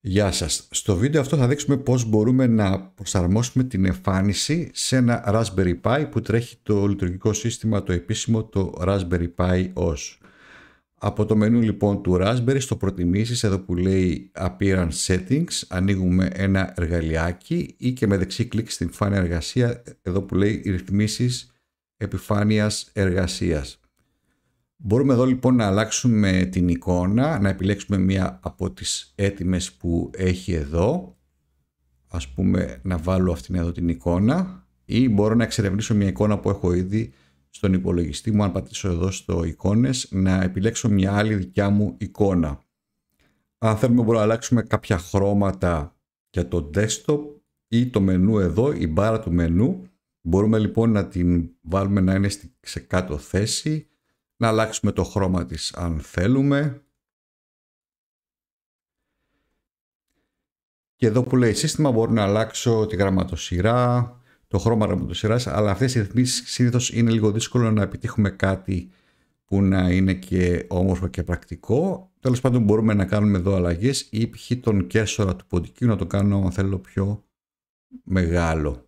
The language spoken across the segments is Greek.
Γεια σας. Στο βίντεο αυτό θα δείξουμε πώς μπορούμε να προσαρμόσουμε την εμφάνιση σε ένα Raspberry Pi που τρέχει το λειτουργικό σύστημα το επίσημο το Raspberry Pi OS. Από το μενού λοιπόν του Raspberry στο προτιμήσεις εδώ που λέει Appearance Settings ανοίγουμε ένα εργαλειάκι ή και με δεξί κλικ στην φάνη εργασία εδώ που λέει ρυθμίσεις επιφάνειας εργασίας. Μπορούμε εδώ λοιπόν να αλλάξουμε την εικόνα, να επιλέξουμε μία από τις έτοιμες που έχει εδώ. Ας πούμε να βάλω αυτήν εδώ την εικόνα ή μπορώ να εξερευνήσω μία εικόνα που έχω ήδη στον υπολογιστή μου. Αν πατήσω εδώ στο εικόνες, να επιλέξω μία άλλη δικιά μου εικόνα. Αν θέλουμε μπορούμε να αλλάξουμε κάποια χρώματα για το desktop ή το μενού εδώ, η μπάρα του μενού. Μπορούμε λοιπόν να την βάλουμε να είναι σε κάτω θέση να αλλάξουμε το χρώμα της αν θέλουμε. Και εδώ που λέει σύστημα μπορώ να αλλάξω τη γραμματοσυρά, το χρώμα γραμματοσυράς, αλλά αυτές οι ρυθμίσεις συνήθως είναι λίγο δύσκολο να επιτύχουμε κάτι που να είναι και όμορφο και πρακτικό. Τέλος πάντων μπορούμε να κάνουμε εδώ αλλαγές ή π.χ. τον κέσορα του ποντικού να το κάνω αν θέλω πιο μεγάλο.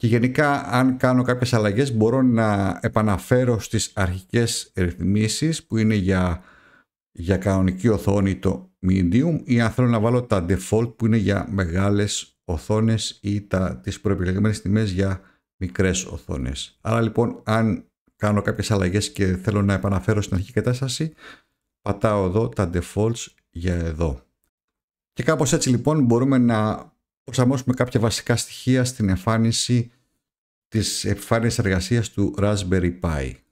Και γενικά αν κάνω κάποιες αλλαγές μπορώ να επαναφέρω στις αρχικές ρυθμίσεις που είναι για, για κανονική οθόνη το medium ή αν θέλω να βάλω τα default που είναι για μεγάλες οθόνες ή τα, τις προεπιλεγμένες τιμές για μικρές οθόνες. Άρα λοιπόν αν κάνω κάποιες αλλαγές και θέλω να επαναφέρω στην αρχική κατάσταση πατάω εδώ τα defaults για εδώ. Και κάπως έτσι λοιπόν μπορούμε να προσαρμόσουμε κάποια βασικά στοιχεία στην εμφάνιση της εμφάνισης εργασίας του Raspberry Pi.